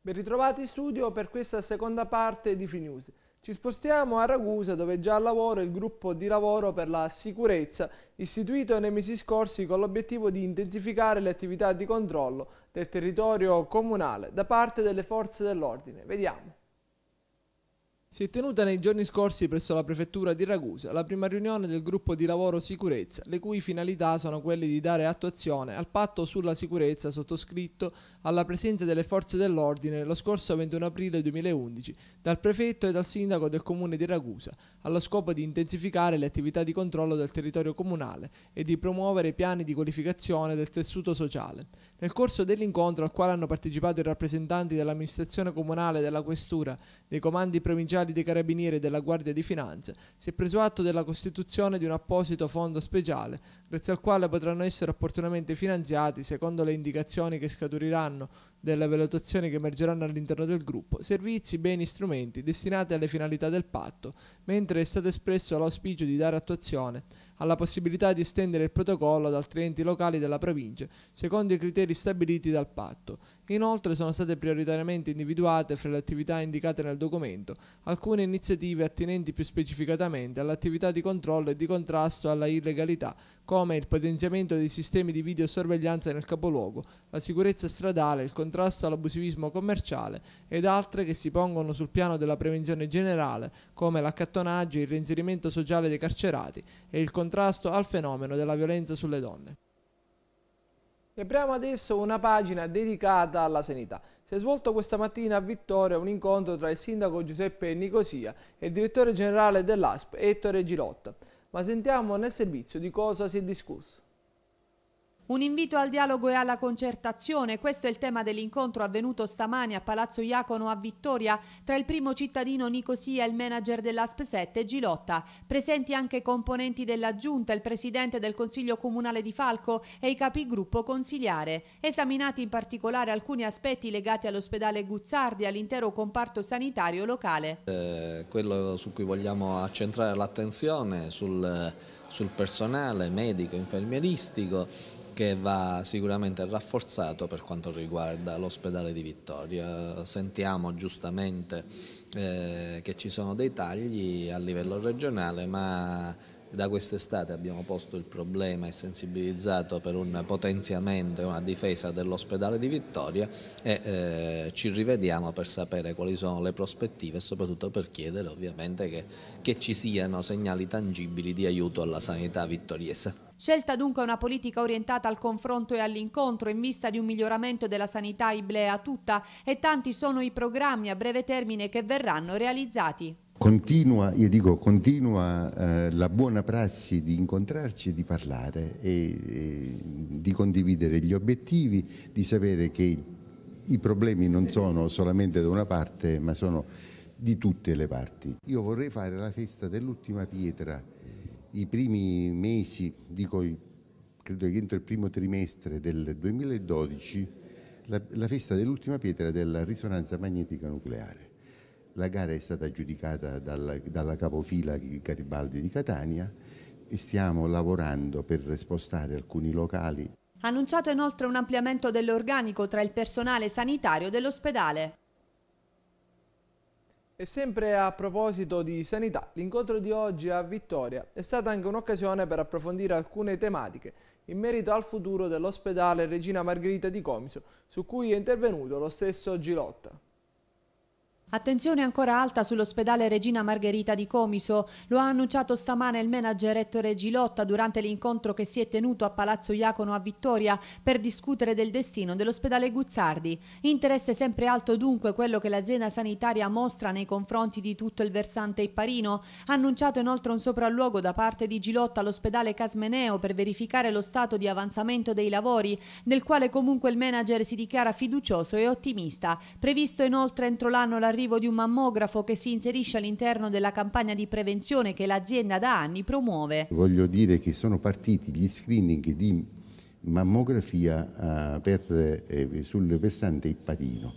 Ben ritrovati in studio per questa seconda parte di FreeNews. Ci spostiamo a Ragusa dove già al lavoro il gruppo di lavoro per la sicurezza istituito nei mesi scorsi con l'obiettivo di intensificare le attività di controllo del territorio comunale da parte delle forze dell'ordine. Vediamo. Si è tenuta nei giorni scorsi presso la prefettura di Ragusa la prima riunione del gruppo di lavoro sicurezza, le cui finalità sono quelle di dare attuazione al patto sulla sicurezza sottoscritto alla presenza delle forze dell'ordine lo scorso 21 aprile 2011 dal prefetto e dal sindaco del comune di Ragusa, allo scopo di intensificare le attività di controllo del territorio comunale e di promuovere piani di qualificazione del tessuto sociale. Nel corso dell'incontro al quale hanno partecipato i rappresentanti dell'amministrazione comunale, della questura, dei comandi provinciali generali dei Carabinieri e della Guardia di Finanza, si è preso atto della costituzione di un apposito fondo speciale, grazie al quale potranno essere opportunamente finanziati, secondo le indicazioni che scaturiranno delle valutazioni che emergeranno all'interno del gruppo, servizi, beni, e strumenti destinati alle finalità del patto, mentre è stato espresso l'auspicio di dare attuazione alla possibilità di estendere il protocollo ad altri enti locali della provincia, secondo i criteri stabiliti dal patto. Inoltre sono state prioritariamente individuate fra le attività indicate nel documento alcune iniziative attinenti più specificatamente all'attività di controllo e di contrasto alla illegalità, come il potenziamento dei sistemi di videosorveglianza nel capoluogo, la sicurezza stradale, il contrasto all'abusivismo commerciale ed altre che si pongono sul piano della prevenzione generale, come l'accattonaggio, e il reinserimento sociale dei carcerati e il contrasto contrasto al fenomeno della violenza sulle donne. E apriamo adesso una pagina dedicata alla sanità. Si è svolto questa mattina a Vittoria un incontro tra il sindaco Giuseppe Nicosia e il direttore generale dell'ASP Ettore Gilotta. Ma sentiamo nel servizio di cosa si è discusso. Un invito al dialogo e alla concertazione, questo è il tema dell'incontro avvenuto stamani a Palazzo Iacono a Vittoria tra il primo cittadino Nicosia e il manager dell'ASP 7 Gilotta. Presenti anche componenti della Giunta, il presidente del Consiglio Comunale di Falco e i capigruppo consigliare. Esaminati in particolare alcuni aspetti legati all'ospedale Guzzardi e all'intero comparto sanitario locale. Eh, quello su cui vogliamo accentrare l'attenzione sul, sul personale medico, infermieristico che va sicuramente rafforzato per quanto riguarda l'ospedale di Vittoria. Sentiamo giustamente eh, che ci sono dei tagli a livello regionale, ma da quest'estate abbiamo posto il problema e sensibilizzato per un potenziamento e una difesa dell'ospedale di Vittoria e eh, ci rivediamo per sapere quali sono le prospettive e soprattutto per chiedere ovviamente che, che ci siano segnali tangibili di aiuto alla sanità vittoriese. Scelta dunque una politica orientata al confronto e all'incontro in vista di un miglioramento della sanità iblea tutta e tanti sono i programmi a breve termine che verranno realizzati. Continua, io dico, continua eh, la buona prassi di incontrarci, di parlare e, e, di condividere gli obiettivi, di sapere che i problemi non sono solamente da una parte, ma sono di tutte le parti. Io vorrei fare la festa dell'ultima pietra, i primi mesi, dico, credo che entro il primo trimestre del 2012, la, la festa dell'ultima pietra della risonanza magnetica nucleare la gara è stata giudicata dalla, dalla capofila Garibaldi di Catania e stiamo lavorando per spostare alcuni locali. annunciato inoltre un ampliamento dell'organico tra il personale sanitario dell'ospedale. E sempre a proposito di sanità, l'incontro di oggi a Vittoria è stata anche un'occasione per approfondire alcune tematiche in merito al futuro dell'ospedale Regina Margherita di Comiso, su cui è intervenuto lo stesso Gilotta. Attenzione ancora alta sull'ospedale Regina Margherita di Comiso. Lo ha annunciato stamane il manager Ettore Gilotta durante l'incontro che si è tenuto a Palazzo Iacono a Vittoria per discutere del destino dell'ospedale Guzzardi. Interesse sempre alto dunque quello che l'azienda sanitaria mostra nei confronti di tutto il versante ipparino. Ha annunciato inoltre un sopralluogo da parte di Gilotta all'ospedale Casmeneo per verificare lo stato di avanzamento dei lavori, nel quale comunque il manager si dichiara fiducioso e ottimista. Previsto inoltre entro l'anno l'arrivo l'arrivo di un mammografo che si inserisce all'interno della campagna di prevenzione che l'azienda da anni promuove. Voglio dire che sono partiti gli screening di mammografia eh, per, eh, sul versante ippadino.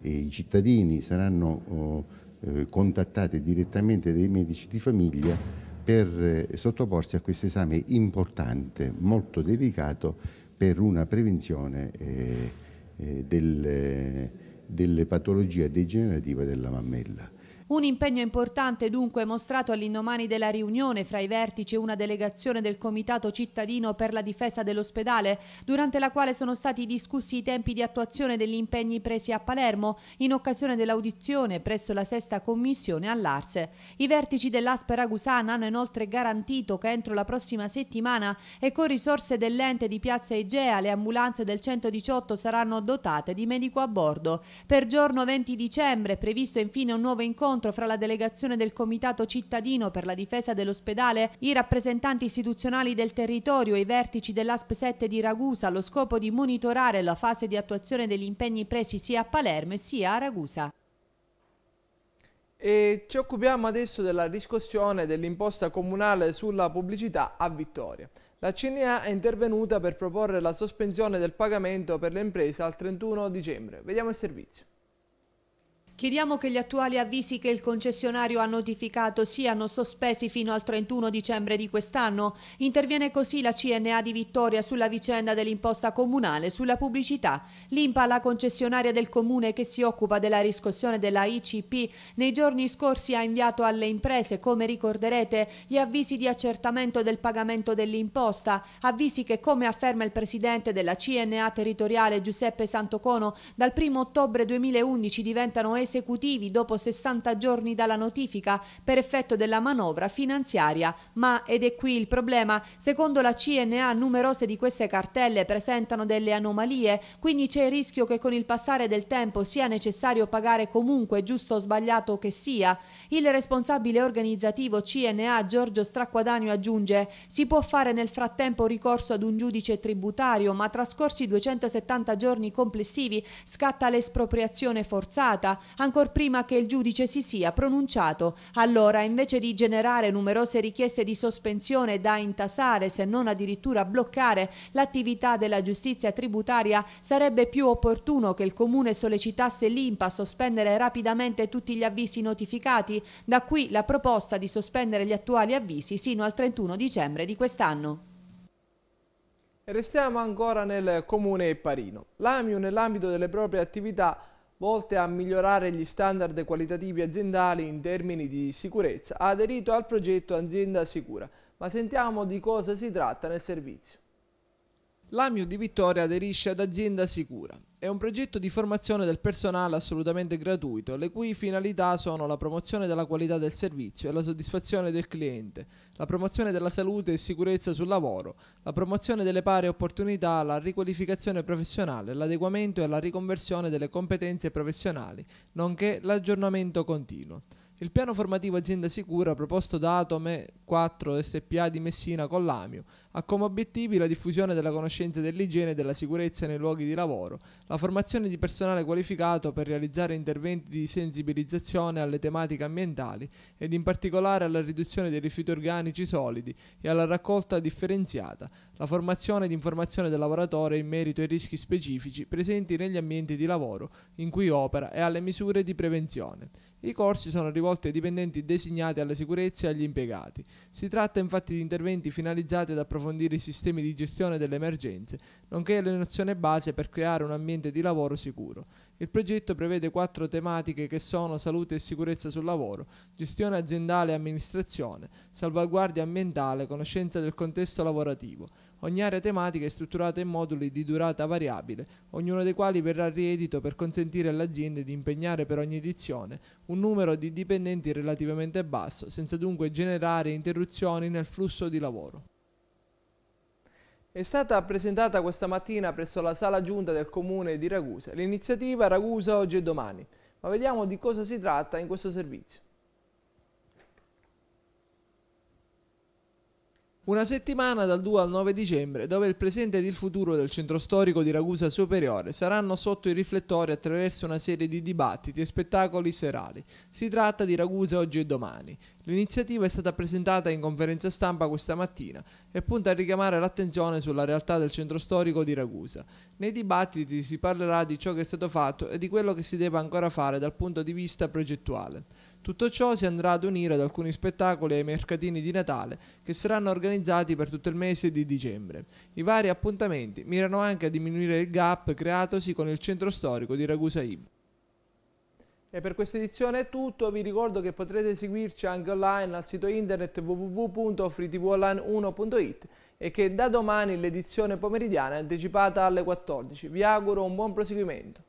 E I cittadini saranno oh, eh, contattati direttamente dai medici di famiglia per eh, sottoporsi a questo esame importante, molto delicato, per una prevenzione eh, eh, del delle patologie degenerative della mammella. Un impegno importante dunque mostrato all'indomani della riunione fra i vertici e una delegazione del Comitato Cittadino per la difesa dell'ospedale, durante la quale sono stati discussi i tempi di attuazione degli impegni presi a Palermo in occasione dell'audizione presso la sesta commissione all'Arse. I vertici dell'Asper Ragusana hanno inoltre garantito che entro la prossima settimana e con risorse dell'ente di Piazza Egea le ambulanze del 118 saranno dotate di medico a bordo. Per giorno 20 dicembre è previsto infine un nuovo incontro incontro fra la delegazione del Comitato Cittadino per la difesa dell'ospedale, i rappresentanti istituzionali del territorio e i vertici dell'ASP 7 di Ragusa allo scopo di monitorare la fase di attuazione degli impegni presi sia a Palermo sia a Ragusa. E ci occupiamo adesso della riscossione dell'imposta comunale sulla pubblicità a Vittoria. La CNA è intervenuta per proporre la sospensione del pagamento per le imprese al 31 dicembre. Vediamo il servizio. Chiediamo che gli attuali avvisi che il concessionario ha notificato siano sospesi fino al 31 dicembre di quest'anno. Interviene così la CNA di Vittoria sulla vicenda dell'imposta comunale sulla pubblicità. L'IMPA, la concessionaria del comune che si occupa della riscossione della ICP, nei giorni scorsi ha inviato alle imprese, come ricorderete, gli avvisi di accertamento del pagamento dell'imposta, avvisi che come afferma il presidente della CNA territoriale Giuseppe Santocono, dal 1 ottobre 2011 diventano esclusivi esecutivi dopo 60 giorni dalla notifica per effetto della manovra finanziaria. Ma, ed è qui il problema, secondo la CNA numerose di queste cartelle presentano delle anomalie, quindi c'è il rischio che con il passare del tempo sia necessario pagare comunque, giusto o sbagliato che sia. Il responsabile organizzativo CNA Giorgio Stracquadagno aggiunge si può fare nel frattempo ricorso ad un giudice tributario, ma trascorsi 270 giorni complessivi scatta l'espropriazione forzata, ancor prima che il giudice si sia pronunciato. Allora, invece di generare numerose richieste di sospensione da intasare, se non addirittura bloccare, l'attività della giustizia tributaria, sarebbe più opportuno che il Comune sollecitasse l'IMPA a sospendere rapidamente tutti gli avvisi notificati, da qui la proposta di sospendere gli attuali avvisi sino al 31 dicembre di quest'anno. Restiamo ancora nel comune Parino. L'AMIU nell'ambito delle proprie attività volte a migliorare gli standard qualitativi aziendali in termini di sicurezza, ha aderito al progetto Azienda Sicura, ma sentiamo di cosa si tratta nel servizio. L'Amio di Vittoria aderisce ad Azienda Sicura, è un progetto di formazione del personale assolutamente gratuito, le cui finalità sono la promozione della qualità del servizio e la soddisfazione del cliente, la promozione della salute e sicurezza sul lavoro, la promozione delle pari opportunità, la riqualificazione professionale, l'adeguamento e la riconversione delle competenze professionali, nonché l'aggiornamento continuo. Il piano formativo azienda sicura proposto da Atome 4 SPA di Messina con l'AMIU ha come obiettivi la diffusione della conoscenza dell'igiene e della sicurezza nei luoghi di lavoro, la formazione di personale qualificato per realizzare interventi di sensibilizzazione alle tematiche ambientali ed in particolare alla riduzione dei rifiuti organici solidi e alla raccolta differenziata, la formazione ed informazione del lavoratore in merito ai rischi specifici presenti negli ambienti di lavoro in cui opera e alle misure di prevenzione. I corsi sono rivolti ai dipendenti designati alla sicurezza e agli impiegati. Si tratta infatti di interventi finalizzati ad approfondire i sistemi di gestione delle emergenze, nonché le nozioni base per creare un ambiente di lavoro sicuro. Il progetto prevede quattro tematiche che sono salute e sicurezza sul lavoro, gestione aziendale e amministrazione, salvaguardia ambientale, conoscenza del contesto lavorativo. Ogni area tematica è strutturata in moduli di durata variabile, ognuno dei quali verrà riedito per consentire all'azienda di impegnare per ogni edizione un numero di dipendenti relativamente basso, senza dunque generare interruzioni nel flusso di lavoro. È stata presentata questa mattina presso la sala giunta del comune di Ragusa l'iniziativa Ragusa oggi e domani, ma vediamo di cosa si tratta in questo servizio. Una settimana dal 2 al 9 dicembre, dove il presente ed il futuro del centro storico di Ragusa Superiore saranno sotto i riflettori attraverso una serie di dibattiti e spettacoli serali. Si tratta di Ragusa oggi e domani. L'iniziativa è stata presentata in conferenza stampa questa mattina e punta a richiamare l'attenzione sulla realtà del centro storico di Ragusa. Nei dibattiti si parlerà di ciò che è stato fatto e di quello che si deve ancora fare dal punto di vista progettuale. Tutto ciò si andrà ad unire ad alcuni spettacoli ai mercatini di Natale che saranno organizzati per tutto il mese di dicembre. I vari appuntamenti mirano anche a diminuire il gap creatosi con il centro storico di Ragusa Ib. E per questa edizione è tutto, vi ricordo che potrete seguirci anche online al sito internet www.freetvonline1.it e che da domani l'edizione pomeridiana è anticipata alle 14. Vi auguro un buon proseguimento.